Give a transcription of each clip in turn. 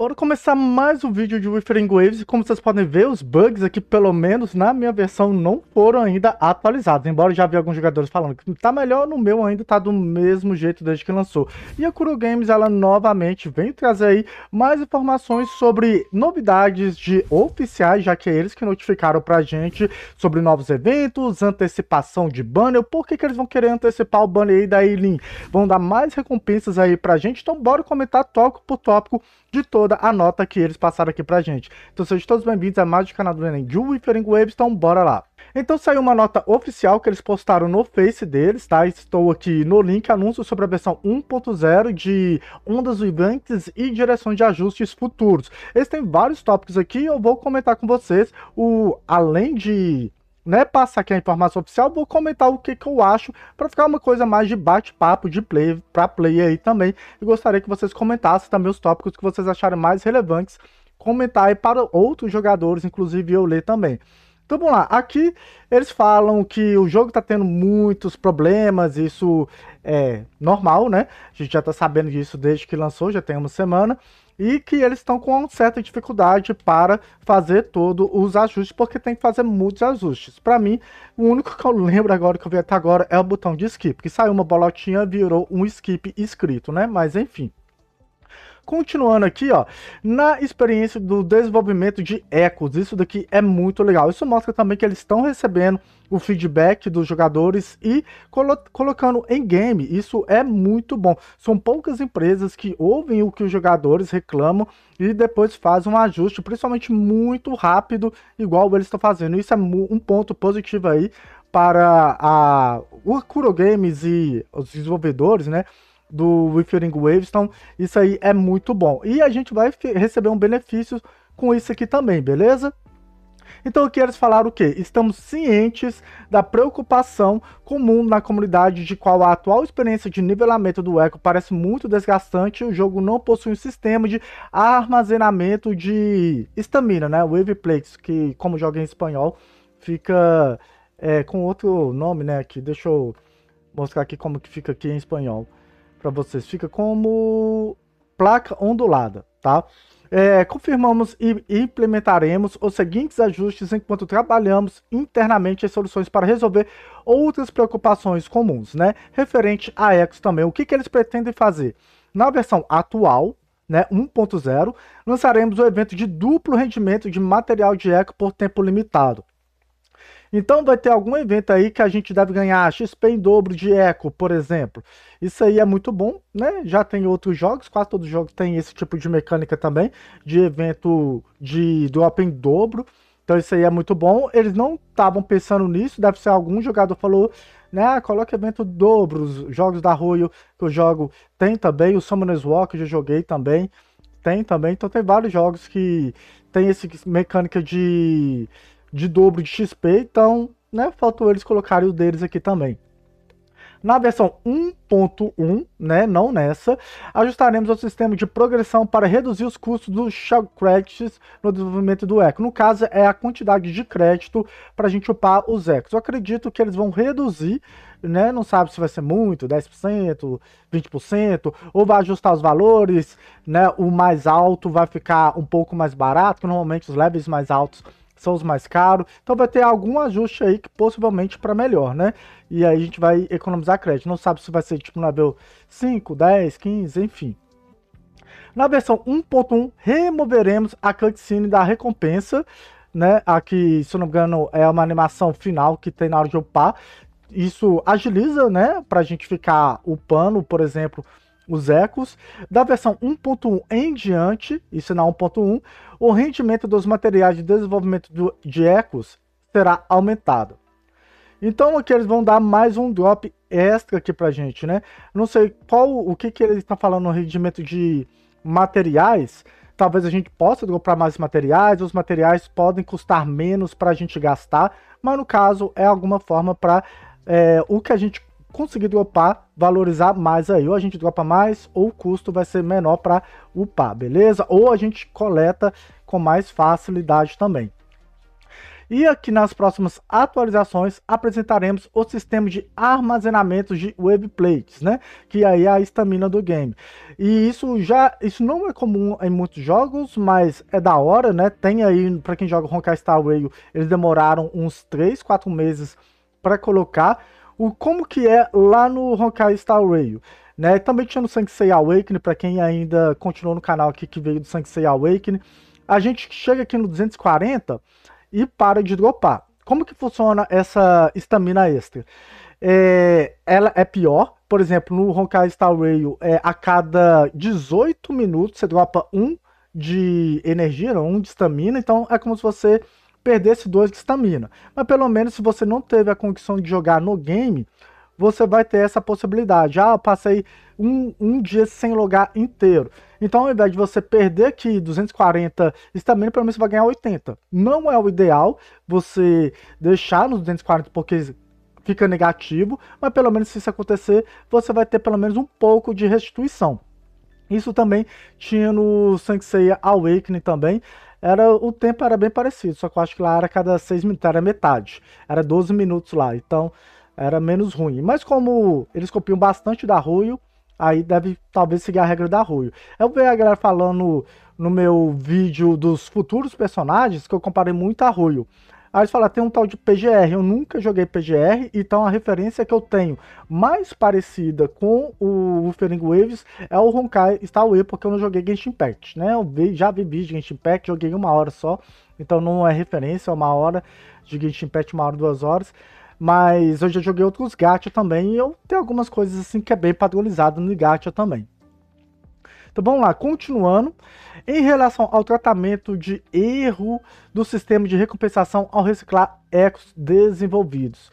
Bora começar mais um vídeo de Withering Waves e como vocês podem ver, os bugs aqui, pelo menos na minha versão, não foram ainda atualizados. Embora já vi alguns jogadores falando que tá melhor, no meu ainda tá do mesmo jeito desde que lançou. E a Kuro Games, ela novamente vem trazer aí mais informações sobre novidades de oficiais, já que é eles que notificaram pra gente sobre novos eventos, antecipação de banner, por que que eles vão querer antecipar o banner aí da Eileen. Vão dar mais recompensas aí pra gente, então bora comentar tópico por tópico de todos toda a nota que eles passaram aqui pra gente. Então sejam todos bem-vindos a mais do canal do Enem e Withering Waves, então bora lá. Então saiu uma nota oficial que eles postaram no Face deles, tá? Estou aqui no link, anúncio sobre a versão 1.0 de ondas vibrantes e direção de ajustes futuros. Eles têm vários tópicos aqui, eu vou comentar com vocês o além de né, passar aqui a informação oficial, vou comentar o que, que eu acho para ficar uma coisa mais de bate-papo de play para play aí também. E gostaria que vocês comentassem também os tópicos que vocês acharam mais relevantes, comentar aí para outros jogadores, inclusive eu ler também. Então vamos lá, aqui eles falam que o jogo está tendo muitos problemas, isso é normal, né? A gente já está sabendo disso desde que lançou, já tem uma semana e que eles estão com certa dificuldade para fazer todos os ajustes, porque tem que fazer muitos ajustes. Para mim, o único que eu lembro agora, que eu vi até agora, é o botão de skip, que saiu uma bolotinha, virou um skip escrito, né? Mas enfim continuando aqui, ó, na experiência do desenvolvimento de Echos, isso daqui é muito legal. Isso mostra também que eles estão recebendo o feedback dos jogadores e colo colocando em game. Isso é muito bom. São poucas empresas que ouvem o que os jogadores reclamam e depois fazem um ajuste, principalmente muito rápido, igual eles estão fazendo. Isso é um ponto positivo aí para a, o Kuro Games e os desenvolvedores, né? do Withering Waves. Então, isso aí é muito bom. E a gente vai receber um benefício com isso aqui também, beleza? Então eu quero falar o que? Estamos cientes da preocupação comum na comunidade de qual a atual experiência de nivelamento do Echo parece muito desgastante. O jogo não possui um sistema de armazenamento de estamina, né? Wave Plates, que como joga em espanhol, fica é, com outro nome, né? Aqui, deixa eu mostrar aqui como que fica aqui em espanhol para vocês. Fica como placa ondulada, tá? É, confirmamos e implementaremos os seguintes ajustes enquanto trabalhamos internamente as soluções para resolver outras preocupações comuns, né? Referente a Ecos também, o que, que eles pretendem fazer? Na versão atual, né, 1.0, lançaremos o evento de duplo rendimento de material de eco por tempo limitado. Então vai ter algum evento aí que a gente deve ganhar XP em dobro de eco, por exemplo. Isso aí é muito bom, né? Já tem outros jogos, quase todos os jogos têm esse tipo de mecânica também, de evento de drop em dobro. Então isso aí é muito bom. Eles não estavam pensando nisso, deve ser algum jogador falou, né? Ah, coloca evento dobro, os jogos da Royal que eu jogo tem também, o Summoner's Walk eu já joguei também, tem também. Então tem vários jogos que tem esse mecânica de de dobro de XP, então né, faltou eles colocarem o deles aqui também. Na versão 1.1, né, não nessa, ajustaremos o sistema de progressão para reduzir os custos dos shell credits no desenvolvimento do eco. No caso, é a quantidade de crédito para a gente upar os ecos. Eu acredito que eles vão reduzir, né, não sabe se vai ser muito, 10%, 20%, ou vai ajustar os valores, né, o mais alto vai ficar um pouco mais barato, normalmente os levels mais altos são os mais caros. Então vai ter algum ajuste aí que possivelmente para melhor, né? E aí a gente vai economizar crédito. Não sabe se vai ser tipo na nível 5, 10, 15, enfim. Na versão 1.1 removeremos a cutscene da recompensa, né? Aqui, se eu não me engano, é uma animação final que tem na hora de upar. Isso agiliza, né? Pra gente ficar upando, por exemplo, os ecos. Da versão 1.1 em diante, isso é na 1.1, o rendimento dos materiais de desenvolvimento do, de ecos será aumentado. Então aqui eles vão dar mais um drop extra aqui pra gente, né? Não sei qual o que, que eles estão falando no rendimento de materiais. Talvez a gente possa comprar mais materiais, os materiais podem custar menos para a gente gastar, mas no caso é alguma forma para é, o que a gente conseguir dropar, valorizar mais aí. Ou a gente dropa mais, ou o custo vai ser menor para upar, beleza? Ou a gente coleta com mais facilidade também. E aqui nas próximas atualizações apresentaremos o sistema de armazenamento de plates, né? Que aí é a estamina do game. E isso já, isso não é comum em muitos jogos, mas é da hora, né? Tem aí, para quem joga Honkai Star Rail, eles demoraram uns 3, 4 meses para colocar o como que é lá no Honkai Star Rail. Né? Também tinha no Sansei Awakening, para quem ainda continuou no canal aqui que veio do Sansei Awakening. A gente chega aqui no 240 e para de dropar. Como que funciona essa estamina extra? É, ela é pior, por exemplo, no Honkai Star Rail, é, a cada 18 minutos você dropa um de energia, um de estamina, então é como se você perdesse dois de estamina. Mas pelo menos se você não teve a condição de jogar no game, você vai ter essa possibilidade. Ah, eu passei um, um dia sem logar inteiro. Então, ao invés de você perder aqui 240 estamina, pelo menos você vai ganhar 80. Não é o ideal você deixar nos 240, porque fica negativo, mas pelo menos se isso acontecer, você vai ter pelo menos um pouco de restituição. Isso também tinha no Saint Awakening também era o tempo era bem parecido, só que eu acho que lá era cada seis minutos, era metade. Era 12 minutos lá, então era menos ruim. Mas como eles copiam bastante da Ruio, aí deve talvez seguir a regra da Ruio. Eu vi a galera falando no meu vídeo dos futuros personagens que eu comparei muito a Ruio. Aí eles falam, ah, tem um tal de PGR. Eu nunca joguei PGR, então tá a referência que eu tenho mais parecida com o Wuthering Waves é o Honkai Star E porque eu não joguei Genshin Impact, né? Eu vi, já vi vídeo de Genshin Impact, joguei uma hora só, então não é referência, é uma hora de Genshin Impact, uma hora, duas horas. Mas eu já joguei outros gacha também e eu tenho algumas coisas assim que é bem padronizado no gacha também. Então vamos lá, continuando. Em relação ao tratamento de erro do sistema de recompensação ao reciclar ecos desenvolvidos.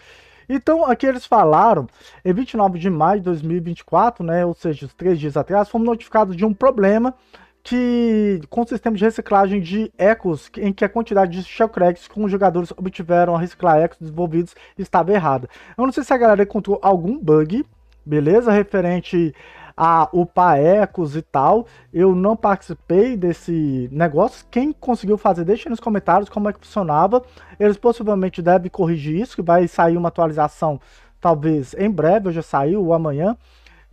Então, aqui eles falaram, em 29 de maio de 2024, né, ou seja, os três dias atrás, fomos notificados de um problema que, com o sistema de reciclagem de ecos, em que a quantidade de shellcracks que os jogadores obtiveram a reciclar ecos desenvolvidos estava errada. Eu não sei se a galera encontrou algum bug, beleza, referente a, o Paecos e tal. Eu não participei desse negócio. Quem conseguiu fazer, deixa nos comentários como é que funcionava. Eles possivelmente devem corrigir isso, que vai sair uma atualização talvez em breve, ou já saiu, ou amanhã.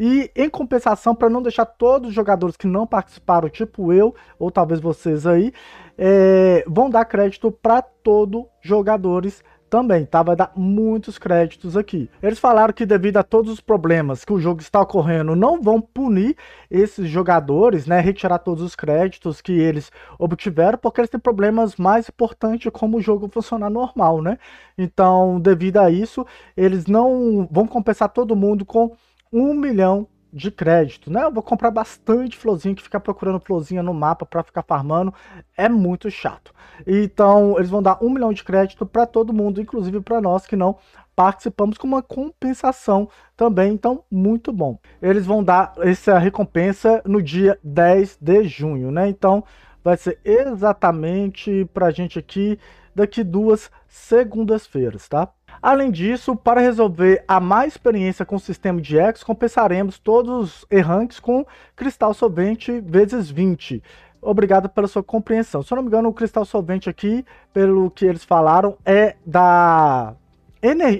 E em compensação, para não deixar todos os jogadores que não participaram, tipo eu, ou talvez vocês aí, é, vão dar crédito para todos os jogadores também, tá? Vai dar muitos créditos aqui. Eles falaram que devido a todos os problemas que o jogo está ocorrendo, não vão punir esses jogadores, né? Retirar todos os créditos que eles obtiveram, porque eles têm problemas mais importantes como o jogo funcionar normal, né? Então, devido a isso, eles não vão compensar todo mundo com um milhão de crédito, né? Eu vou comprar bastante florzinha que ficar procurando florzinha no mapa para ficar farmando é muito chato. Então eles vão dar um milhão de crédito para todo mundo, inclusive para nós que não participamos com uma compensação também, então muito bom. Eles vão dar essa recompensa no dia 10 de junho, né? Então vai ser exatamente para gente aqui daqui duas segundas-feiras, tá? Além disso, para resolver a má experiência com o sistema de X, compensaremos todos os errantes com cristal solvente vezes 20. Obrigado pela sua compreensão. Se eu não me engano, o cristal solvente aqui, pelo que eles falaram, é da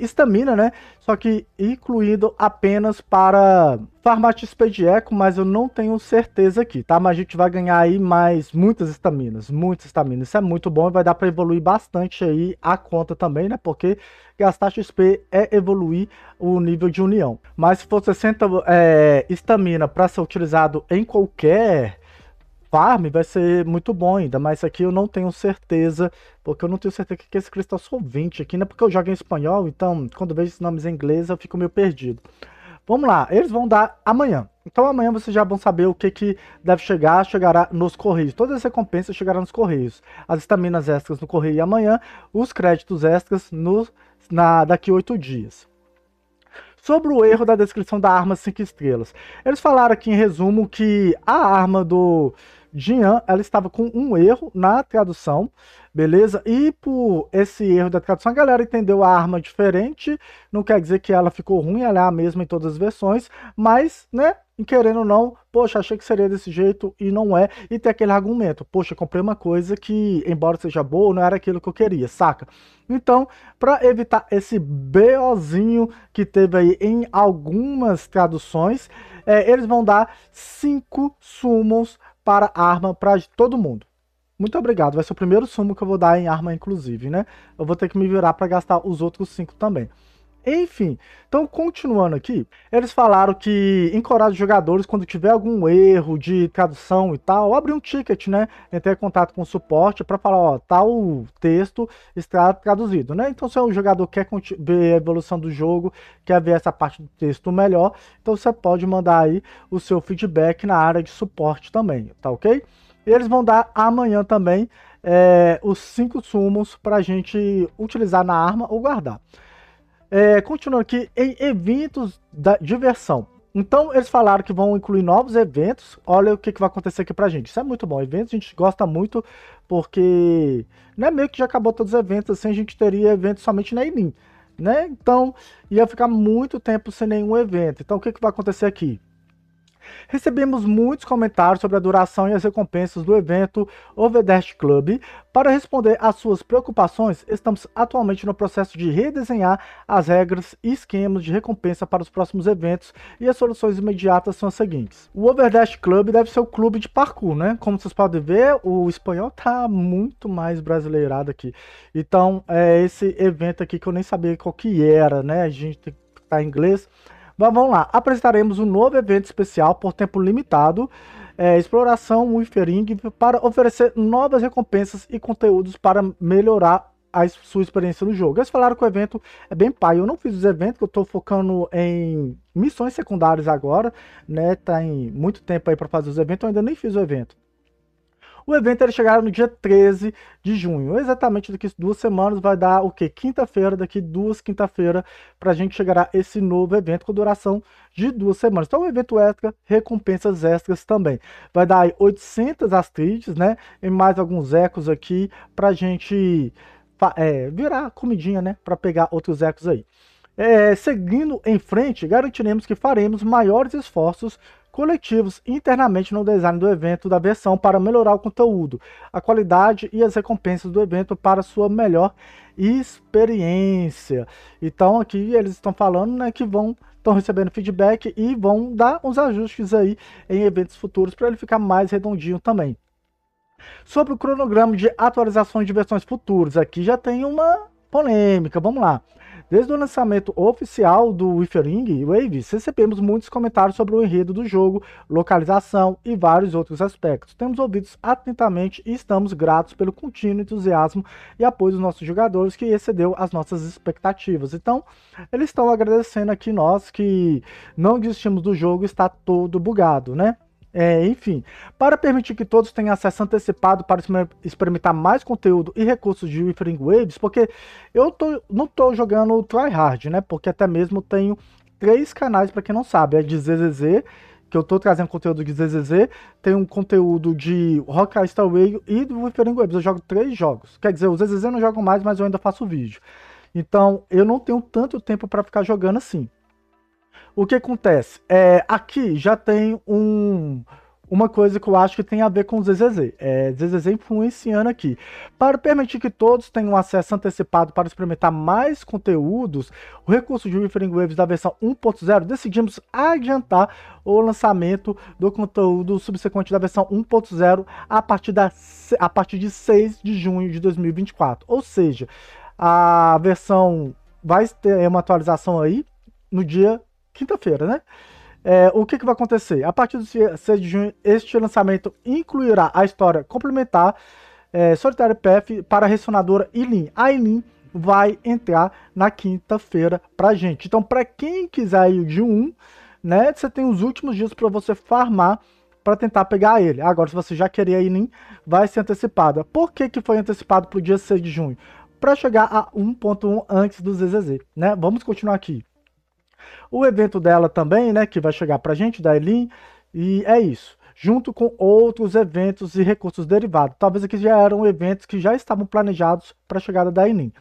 estamina, né? Só que incluído apenas para Eco, mas eu não tenho certeza aqui, tá? Mas a gente vai ganhar aí mais muitas estaminas, muitas estaminas. Isso é muito bom e vai dar para evoluir bastante aí a conta também, né? Porque gastar XP é evoluir o nível de união. Mas se for 60 é, estamina é, para ser utilizado em qualquer farm vai ser muito bom ainda, mas aqui eu não tenho certeza, porque eu não tenho certeza que esse cristal solvente aqui, né? Porque eu jogo em espanhol, então quando vejo esses nomes em inglês eu fico meio perdido. Vamos lá, eles vão dar amanhã. Então amanhã vocês já vão saber o que, que deve chegar, chegará nos Correios. Todas as recompensas chegarão nos Correios. As estaminas extras no Correio amanhã, os créditos extras no, na, daqui oito dias sobre o erro da descrição da arma 5 estrelas. Eles falaram aqui em resumo que a arma do Jean, ela estava com um erro na tradução, beleza? E por esse erro da tradução, a galera entendeu a arma diferente. Não quer dizer que ela ficou ruim, ela é a mesma em todas as versões, mas, né? Querendo ou não, poxa, achei que seria desse jeito e não é. E tem aquele argumento, poxa, comprei uma coisa que, embora seja boa, não era aquilo que eu queria, saca? Então, para evitar esse BOzinho que teve aí em algumas traduções, é, eles vão dar cinco sumos para arma para todo mundo. Muito obrigado, vai ser o primeiro sumo que eu vou dar em arma, inclusive, né? Eu vou ter que me virar para gastar os outros 5 também. Enfim, então continuando aqui, eles falaram que encorajam os jogadores quando tiver algum erro de tradução e tal, abre um ticket, né? Entrar em contato com o suporte para falar, ó, tal texto está traduzido, né? Então se o jogador quer ver a evolução do jogo, quer ver essa parte do texto melhor, então você pode mandar aí o seu feedback na área de suporte também, tá ok? E eles vão dar amanhã também é, os cinco sumos para a gente utilizar na arma ou guardar. É, continuando aqui, em eventos da diversão. Então, eles falaram que vão incluir novos eventos. Olha o que, que vai acontecer aqui pra gente. Isso é muito bom. Eventos a gente gosta muito, porque não é meio que já acabou todos os eventos, assim a gente teria eventos somente na mim né? Então, ia ficar muito tempo sem nenhum evento. Então, o que, que vai acontecer aqui? Recebemos muitos comentários sobre a duração e as recompensas do evento Overdash Club. Para responder às suas preocupações, estamos atualmente no processo de redesenhar as regras e esquemas de recompensa para os próximos eventos e as soluções imediatas são as seguintes. O Overdash Club deve ser o clube de parkour, né? Como vocês podem ver, o espanhol tá muito mais brasileirado aqui. Então, é esse evento aqui que eu nem sabia qual que era, né? A gente tá em inglês, mas vamos lá, apresentaremos um novo evento especial por tempo limitado, é, Exploração Wifering, para oferecer novas recompensas e conteúdos para melhorar a sua experiência no jogo. Eles falaram que o evento é bem pai. Eu não fiz os eventos, eu estou focando em missões secundárias agora, né? Tem tá em muito tempo aí para fazer os eventos, eu ainda nem fiz o evento. O evento ele chegará no dia 13 de junho. Exatamente daqui duas semanas, vai dar o que? Quinta-feira, daqui duas quinta-feira, para a gente chegar a esse novo evento com duração de duas semanas. Então, um evento extra, recompensas extras também. Vai dar aí 800 astrides, né? E mais alguns ecos aqui para a gente é, virar comidinha, né? Para pegar outros ecos aí. É, seguindo em frente, garantiremos que faremos maiores esforços coletivos internamente no design do evento da versão para melhorar o conteúdo, a qualidade e as recompensas do evento para sua melhor experiência. Então aqui eles estão falando né, que vão estão recebendo feedback e vão dar uns ajustes aí em eventos futuros para ele ficar mais redondinho também. Sobre o cronograma de atualizações de versões futuras, aqui já tem uma polêmica, vamos lá. Desde o lançamento oficial do Withering Waves, recebemos muitos comentários sobre o enredo do jogo, localização e vários outros aspectos. Temos ouvidos atentamente e estamos gratos pelo contínuo entusiasmo e apoio dos nossos jogadores que excedeu as nossas expectativas. Então, eles estão agradecendo aqui nós que não desistimos do jogo, está todo bugado, né? É, enfim, para permitir que todos tenham acesso antecipado para experimentar mais conteúdo e recursos de Withering Waves, porque eu tô, não estou jogando tryhard, né? Porque até mesmo tenho três canais, para quem não sabe, é de ZZZ, que eu estou trazendo conteúdo de ZZZ, tem um conteúdo de Rockstar Starway e do Withering Waves, eu jogo três jogos. Quer dizer, o ZZZ eu não jogo mais, mas eu ainda faço vídeo. Então, eu não tenho tanto tempo para ficar jogando assim o que acontece? É, aqui já tem um, uma coisa que eu acho que tem a ver com o ZZZ. É, ZZZ influenciando aqui. Para permitir que todos tenham acesso antecipado para experimentar mais conteúdos, o recurso de Withering Waves da versão 1.0 decidimos adiantar o lançamento do conteúdo subsequente da versão 1.0 a, partir da, a partir de 6 de junho de 2024. Ou seja, a versão vai ter uma atualização aí no dia quinta-feira, né? É, o que, que, vai acontecer? A partir do dia 6 de junho, este lançamento incluirá a história complementar é, Solitário PF para a ressonadora Ilin. A Ilin vai entrar na quinta-feira pra gente. Então, para quem quiser ir de um, né, você tem os últimos dias para você farmar para tentar pegar ele. Agora, se você já queria a Ilin, vai ser antecipada. Por que, que foi antecipado para o dia 6 de junho? Para chegar a 1.1 antes do ZZZ, né? Vamos continuar aqui. O evento dela também, né, que vai chegar para a gente, da Elin, e é isso. Junto com outros eventos e recursos derivados. Talvez aqui já eram eventos que já estavam planejados para a chegada da Elin.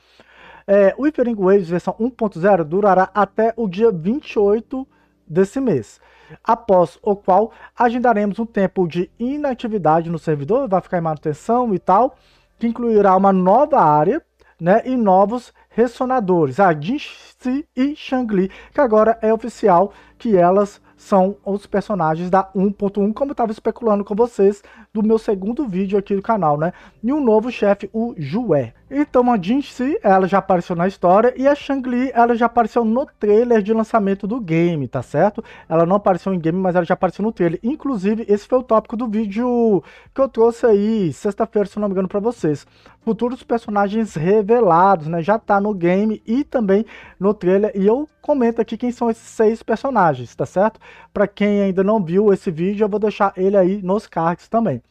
É, o Hypering Waves versão 1.0 durará até o dia 28 desse mês, após o qual agendaremos um tempo de inatividade no servidor, vai ficar em manutenção e tal, que incluirá uma nova área né, e novos ressonadores, a Jinxi e Shangli, que agora é oficial que elas são os personagens da 1.1, como eu estava especulando com vocês do meu segundo vídeo aqui do canal, né? E um novo chefe, o Jué. Então a Jinxi ela já apareceu na história e a Shang-Li, ela já apareceu no trailer de lançamento do game, tá certo? Ela não apareceu em game, mas ela já apareceu no trailer. Inclusive, esse foi o tópico do vídeo que eu trouxe aí sexta-feira, se não me engano, para vocês. Futuros personagens revelados, né? Já tá no game e também no trailer e eu comento aqui quem são esses seis personagens, tá certo? Para quem ainda não viu esse vídeo, eu vou deixar ele aí nos cards também.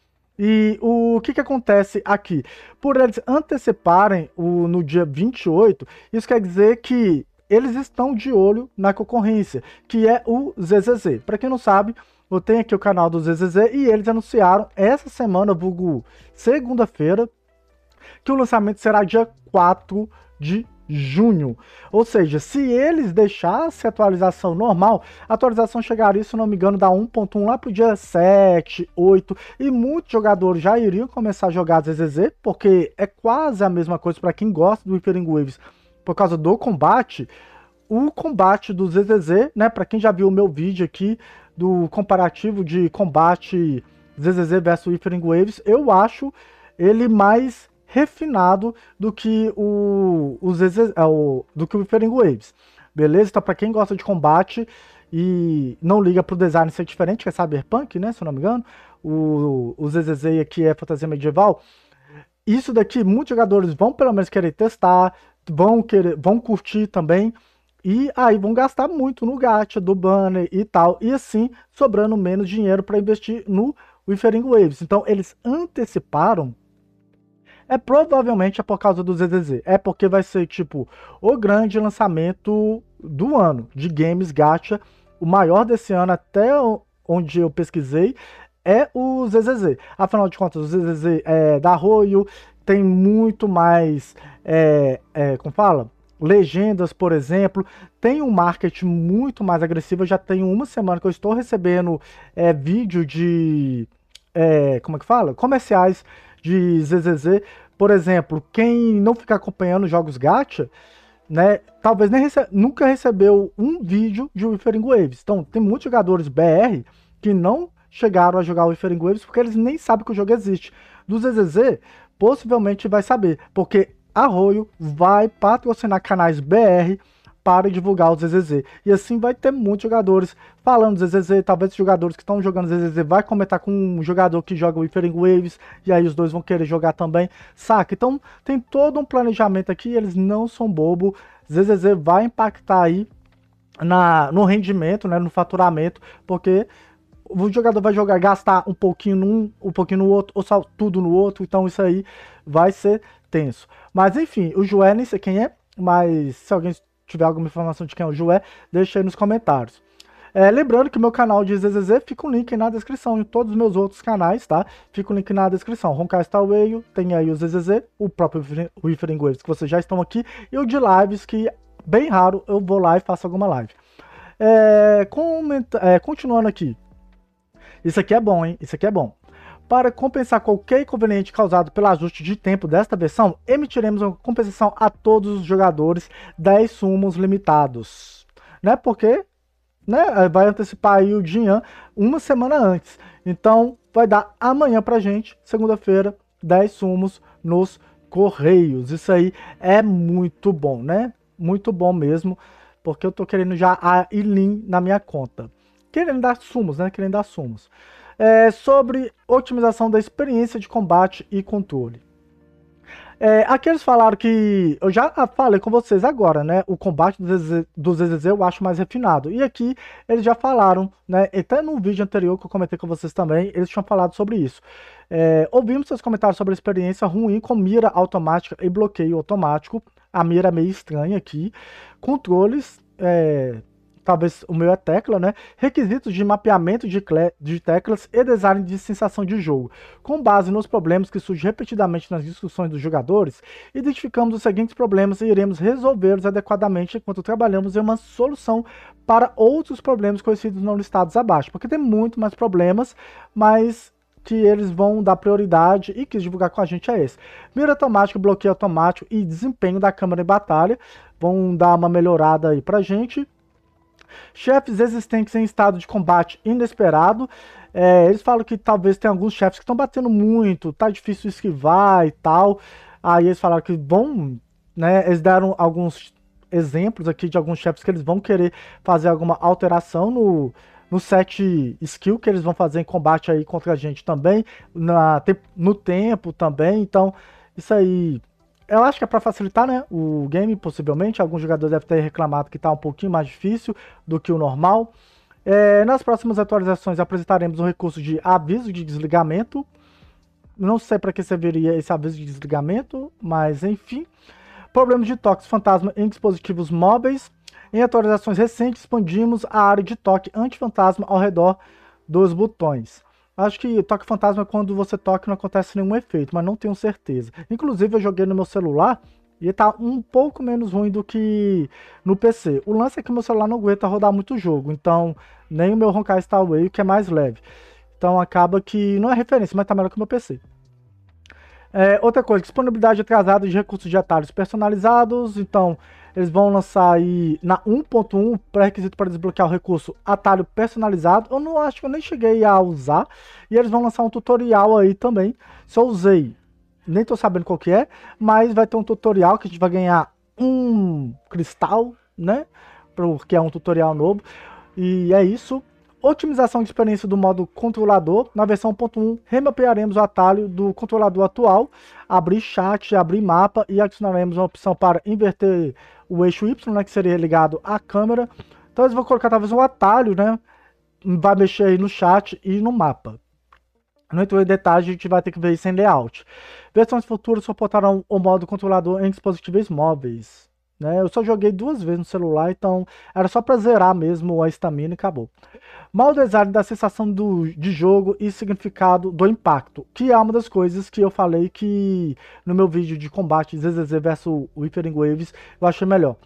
E o que, que acontece aqui? Por eles anteciparem o, no dia 28, isso quer dizer que eles estão de olho na concorrência, que é o ZZZ. Para quem não sabe, eu tenho aqui o canal do ZZZ e eles anunciaram essa semana, vulgo segunda-feira, que o lançamento será dia 4 de junho. Ou seja, se eles deixassem a atualização normal, a atualização chegaria, se não me engano, da 1.1 lá para o dia 7, 8, e muitos jogadores já iriam começar a jogar ZZZ, porque é quase a mesma coisa para quem gosta do Hypering Waves por causa do combate. O combate do ZZZ, né, para quem já viu o meu vídeo aqui do comparativo de combate ZZZ versus Hypering Waves, eu acho ele mais refinado do que o, os, é, o do que o Fearing Waves. Beleza? Então, para quem gosta de combate e não liga para o design ser diferente, que é Cyberpunk, né? Se eu não me engano, o, o ZZZ aqui é fantasia medieval. Isso daqui, muitos jogadores vão pelo menos querer testar, vão, querer, vão curtir também. E aí vão gastar muito no gacha, do banner e tal, e assim sobrando menos dinheiro para investir no Withering Waves. Então eles anteciparam é provavelmente é por causa do ZZZ. É porque vai ser, tipo, o grande lançamento do ano de games gacha. O maior desse ano, até onde eu pesquisei, é o ZZZ. Afinal de contas, o ZZZ é da Royo, tem muito mais. É, é, como fala? Legendas, por exemplo, tem um marketing muito mais agressivo. Eu já tenho uma semana que eu estou recebendo é, vídeo de. É, como é que fala? Comerciais de ZZZ. Por exemplo, quem não ficar acompanhando jogos gacha, né, talvez nem rece nunca recebeu um vídeo de Withering Waves. Então, tem muitos jogadores BR que não chegaram a jogar Withering Waves porque eles nem sabem que o jogo existe. Do ZZZ, possivelmente vai saber, porque Arroio vai patrocinar canais BR para divulgar o ZZZ. E assim vai ter muitos jogadores falando ZZZ, talvez jogadores que estão jogando ZZZ vai comentar com um jogador que joga Withering Waves, e aí os dois vão querer jogar também, saca? Então tem todo um planejamento aqui, eles não são bobo, ZZZ vai impactar aí na, no rendimento, né, no faturamento, porque o jogador vai jogar, gastar um pouquinho num, um pouquinho no outro, ou só tudo no outro, então isso aí vai ser tenso. Mas enfim, o nem sei quem é, mas se alguém tiver alguma informação de quem é o Joé, deixa aí nos comentários. É, lembrando que meu canal de ZZZ fica um link na descrição e todos os meus outros canais, tá? Fica um link na descrição. Roncar Starway, tem aí o ZZZ, o próprio Withering Waves que vocês já estão aqui, e o de lives que, bem raro, eu vou lá e faço alguma live. É, comenta, é, continuando aqui. Isso aqui é bom, hein? Isso aqui é bom para compensar qualquer inconveniente causado pelo ajuste de tempo desta versão, emitiremos uma compensação a todos os jogadores 10 sumos limitados. Né? Porque né? vai antecipar aí o Jinhan uma semana antes. Então vai dar amanhã para gente, segunda-feira, 10 sumos nos Correios. Isso aí é muito bom, né? Muito bom mesmo, porque eu tô querendo já a Ilin na minha conta. Querendo dar sumos, né? Querendo dar sumos é, sobre otimização da experiência de combate e controle. É, aqui eles falaram que. Eu já falei com vocês agora, né? O combate dos ZZ eu acho mais refinado. E aqui eles já falaram, né? Até no vídeo anterior que eu comentei com vocês também, eles tinham falado sobre isso. É, ouvimos seus comentários sobre a experiência ruim com mira automática e bloqueio automático. A mira é meio estranha aqui. Controles. É, talvez o meu é tecla, né? Requisitos de mapeamento de, de, teclas e design de sensação de jogo. Com base nos problemas que surgem repetidamente nas discussões dos jogadores, identificamos os seguintes problemas e iremos resolvê-los adequadamente enquanto trabalhamos em uma solução para outros problemas conhecidos não listados abaixo, porque tem muito mais problemas, mas que eles vão dar prioridade e quis divulgar com a gente é esse. Mira automático, bloqueio automático e desempenho da câmera em batalha vão dar uma melhorada aí pra gente. Chefes existentes em estado de combate inesperado. É, eles falam que talvez tenha alguns chefes que estão batendo muito, tá difícil esquivar e tal. Aí eles falaram que vão, né? Eles deram alguns exemplos aqui de alguns chefes que eles vão querer fazer alguma alteração no, no set skill que eles vão fazer em combate aí contra a gente também, na, no tempo também. Então, isso aí eu acho que é para facilitar né, o game, possivelmente. Alguns jogadores devem ter reclamado que está um pouquinho mais difícil do que o normal. É, nas próximas atualizações apresentaremos um recurso de aviso de desligamento. Não sei para que serviria esse aviso de desligamento, mas enfim. Problemas de toques fantasma em dispositivos móveis. Em atualizações recentes, expandimos a área de toque antifantasma ao redor dos botões. Acho que toque fantasma é quando você toca e não acontece nenhum efeito, mas não tenho certeza. Inclusive, eu joguei no meu celular e tá um pouco menos ruim do que no PC. O lance é que meu celular não aguenta rodar muito jogo, então nem o meu Honkai Star Way, que é mais leve. Então acaba que não é referência, mas tá melhor que o meu PC. É, outra coisa, disponibilidade atrasada de recursos de atalhos personalizados. Então, eles vão lançar aí na 1.1, pré-requisito para desbloquear o recurso, atalho personalizado. Eu não acho que eu nem cheguei a usar. E eles vão lançar um tutorial aí também. Se eu usei, nem tô sabendo qual que é, mas vai ter um tutorial que a gente vai ganhar um cristal, né? Porque é um tutorial novo. E é isso otimização de experiência do modo controlador. Na versão 1.1, remapearemos o atalho do controlador atual, abrir chat, abrir mapa e adicionaremos uma opção para inverter o eixo Y, né, que seria ligado à câmera. Então eles vão colocar talvez um atalho, né, vai mexer aí no chat e no mapa. Não entrou em detalhes, a gente vai ter que ver isso em layout. Versões futuras suportarão o modo controlador em dispositivos móveis. Né? Eu só joguei duas vezes no celular, então era só pra zerar mesmo a estamina e acabou. Mal design da sensação do, de jogo e significado do impacto, que é uma das coisas que eu falei que no meu vídeo de combate ZZZ vs Whippering Waves eu achei melhor.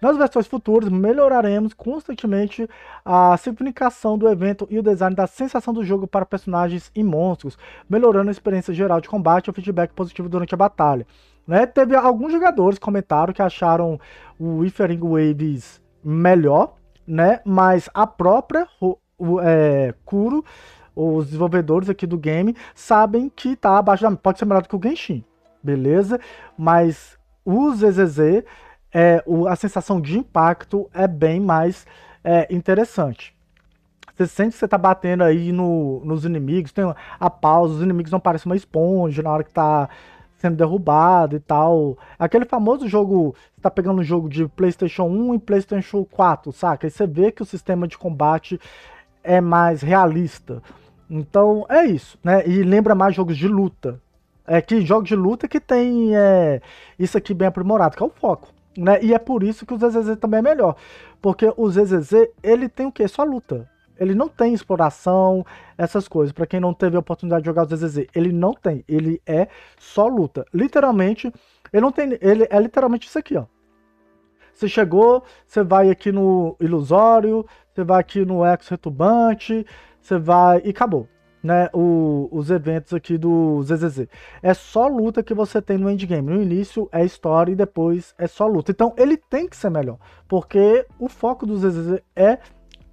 Nas versões futuras, melhoraremos constantemente a simplificação do evento e o design da sensação do jogo para personagens e monstros, melhorando a experiência geral de combate e o feedback positivo durante a batalha. Né? Teve alguns jogadores comentaram que acharam o Withering Waves melhor, né? Mas a própria o, é, Kuro, os desenvolvedores aqui do game, sabem que tá abaixo da. Pode ser melhor do que o Genshin, beleza? Mas o ZZZ, é, o, a sensação de impacto é bem mais é, interessante. Você sente que você tá batendo aí no, nos inimigos, tem a pausa, os inimigos não parecem uma esponja na hora que tá sendo derrubado e tal. Aquele famoso jogo, você tá pegando um jogo de PlayStation 1 e PlayStation 4, saca? aí você vê que o sistema de combate é mais realista. Então é isso, né? E lembra mais jogos de luta. É que jogos de luta que tem é, isso aqui bem aprimorado, que é o foco. Né? E é por isso que o ZZZ também é melhor. Porque o ZZZ, ele tem o quê? Só luta. Ele não tem exploração, essas coisas. Para quem não teve a oportunidade de jogar o ZZZ, ele não tem. Ele é só luta. Literalmente, ele não tem. Ele é literalmente isso aqui, ó. Você chegou, você vai aqui no ilusório, você vai aqui no ex Retubante, você vai e acabou. Né, o, os eventos aqui do ZZZ. É só luta que você tem no endgame. No início é história e depois é só luta. Então ele tem que ser melhor, porque o foco do ZZZ é,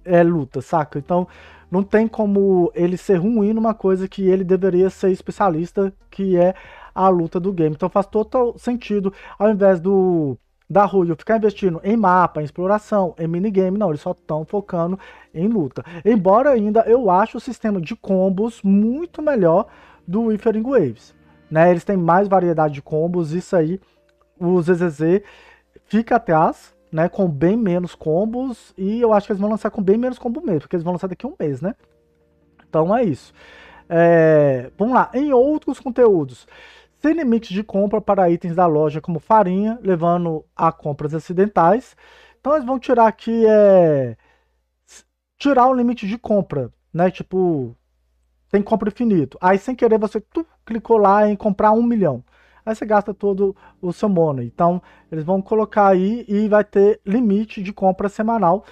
é luta, saca? Então não tem como ele ser ruim numa coisa que ele deveria ser especialista, que é a luta do game. Então faz total sentido, ao invés do da Rudio ficar investindo em mapa, em exploração, em minigame, não, eles só estão focando em luta. Embora ainda eu acho o sistema de combos muito melhor do Withering Waves. Né? Eles têm mais variedade de combos, isso aí, o ZZZ fica atrás, né, com bem menos combos, e eu acho que eles vão lançar com bem menos combo mesmo, porque eles vão lançar daqui a um mês, né? Então é isso. É, vamos lá, em outros conteúdos sem limite de compra para itens da loja como farinha, levando a compras acidentais. Então eles vão tirar aqui é tirar o limite de compra, né? Tipo tem compra infinito. Aí sem querer você tu, clicou lá em comprar um milhão. Aí você gasta todo o seu money. Então eles vão colocar aí e vai ter limite de compra semanal.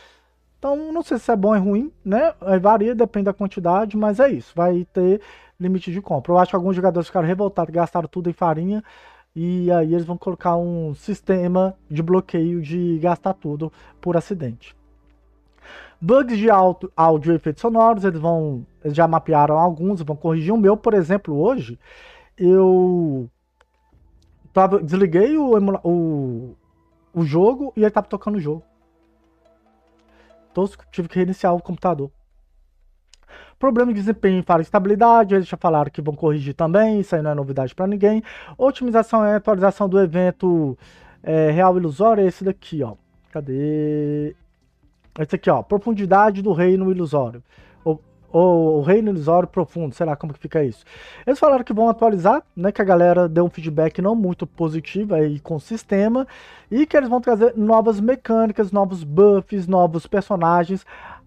Então não sei se é bom ou é ruim, né? Aí varia, depende da quantidade, mas é isso. Vai ter limite de compra. Eu acho que alguns jogadores ficaram revoltados, gastaram tudo em farinha, e aí eles vão colocar um sistema de bloqueio de gastar tudo por acidente. Bugs de áudio, áudio e efeitos sonoros, eles vão. Eles já mapearam alguns, vão corrigir. O meu, por exemplo, hoje, eu tava, desliguei o, o, o jogo e ele tava tocando o jogo. Então tive que reiniciar o computador. Problema de desempenho para estabilidade, eles já falaram que vão corrigir também, isso aí não é novidade para ninguém. Otimização é atualização do evento é, real ilusório, é esse daqui, ó. Cadê? Esse aqui, ó. Profundidade do reino ilusório. O, o reino ilusório profundo, sei lá como que fica isso. Eles falaram que vão atualizar, né? Que a galera deu um feedback não muito positivo aí com o sistema. E que eles vão trazer novas mecânicas, novos buffs, novos personagens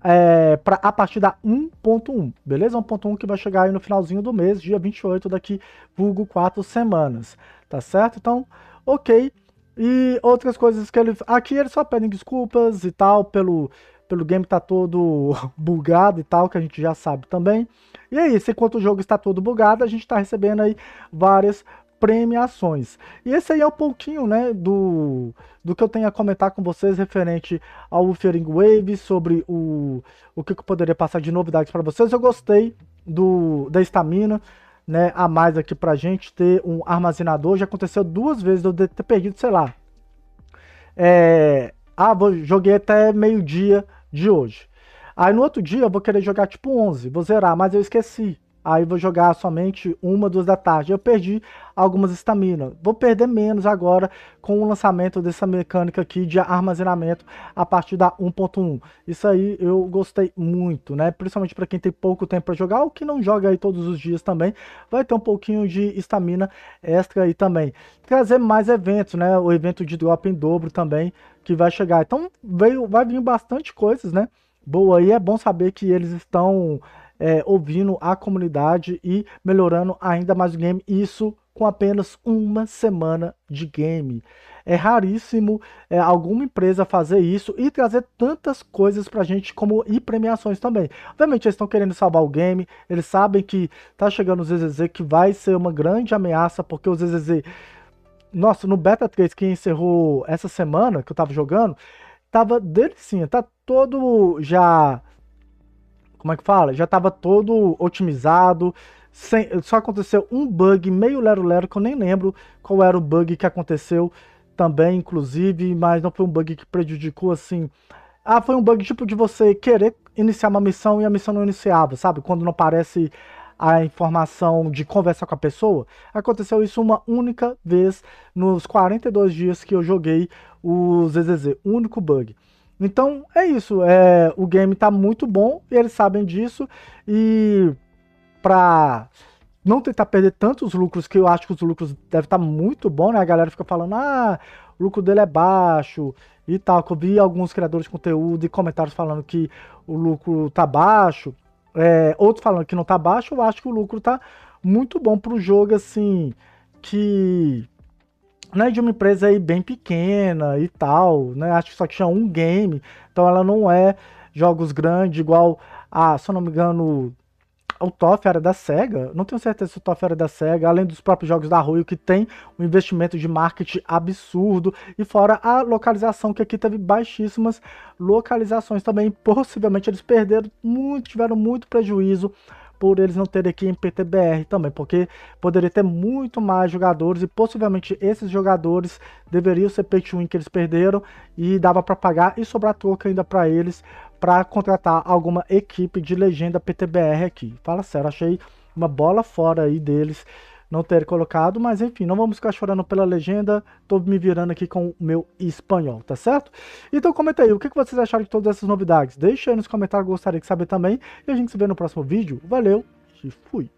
é, pra, a partir da 1.1, beleza? 1.1 que vai chegar aí no finalzinho do mês, dia 28, daqui vulgo 4 semanas, tá certo? Então, ok. E outras coisas que ele... Aqui eles só pedem desculpas e tal pelo, pelo game tá todo bugado e tal, que a gente já sabe também. E é isso, enquanto o jogo está todo bugado, a gente está recebendo aí várias premiações. E esse aí é um pouquinho, né, do, do que eu tenho a comentar com vocês referente ao Fearing Wave, sobre o, o que eu poderia passar de novidades para vocês. Eu gostei do da estamina, né, a mais aqui pra gente ter um armazenador. Já aconteceu duas vezes eu ter perdido, sei lá. É, ah, vou, joguei até meio-dia de hoje. Aí no outro dia eu vou querer jogar tipo 11, vou zerar, mas eu esqueci. Aí vou jogar somente uma, duas da tarde. Eu perdi algumas estaminas. Vou perder menos agora com o lançamento dessa mecânica aqui de armazenamento a partir da 1.1. Isso aí eu gostei muito, né? Principalmente para quem tem pouco tempo para jogar ou que não joga aí todos os dias também. Vai ter um pouquinho de estamina extra aí também. Trazer mais eventos, né? O evento de drop em dobro também que vai chegar. Então veio, vai vir bastante coisas, né? Boa aí, é bom saber que eles estão é, ouvindo a comunidade e melhorando ainda mais o game. Isso com apenas uma semana de game. É raríssimo é, alguma empresa fazer isso e trazer tantas coisas pra gente como e premiações também. Obviamente eles estão querendo salvar o game, eles sabem que tá chegando o ZZZ que vai ser uma grande ameaça porque o ZZZ nossa, no Beta 3 que encerrou essa semana que eu tava jogando, tava delicinha, tá todo já como é que fala? Já estava todo otimizado. Sem, só aconteceu um bug meio lero-lero, que eu nem lembro qual era o bug que aconteceu também, inclusive, mas não foi um bug que prejudicou assim. Ah, foi um bug tipo de você querer iniciar uma missão e a missão não iniciava, sabe? Quando não aparece a informação de conversar com a pessoa. Aconteceu isso uma única vez nos 42 dias que eu joguei o ZZZ, único bug. Então é isso, é, o game está muito bom, e eles sabem disso, e para não tentar perder tantos lucros, que eu acho que os lucros devem estar tá muito bons, né? A galera fica falando, ah, o lucro dele é baixo e tal. Que eu vi alguns criadores de conteúdo e comentários falando que o lucro tá baixo, é, outros falando que não tá baixo, eu acho que o lucro tá muito bom para o jogo, assim, que né, de uma empresa aí bem pequena e tal, né? Acho que só tinha um game, então ela não é jogos grandes igual a, se eu não me engano, o Toff era da SEGA, não tenho certeza se o Toff era da SEGA, além dos próprios jogos da Royal, que tem um investimento de marketing absurdo, e fora a localização, que aqui teve baixíssimas localizações também, possivelmente eles perderam muito, tiveram muito prejuízo por eles não terem aqui em PTBR também, porque poderia ter muito mais jogadores e possivelmente esses jogadores deveriam ser pay to win que eles perderam e dava para pagar e sobrar troca ainda para eles para contratar alguma equipe de legenda PTBR aqui. Fala sério, achei uma bola fora aí deles não ter colocado, mas enfim, não vamos ficar chorando pela legenda, tô me virando aqui com o meu espanhol, tá certo? Então comenta aí, o que vocês acharam de todas essas novidades? Deixa aí nos comentários, gostaria de saber também, e a gente se vê no próximo vídeo. Valeu e fui!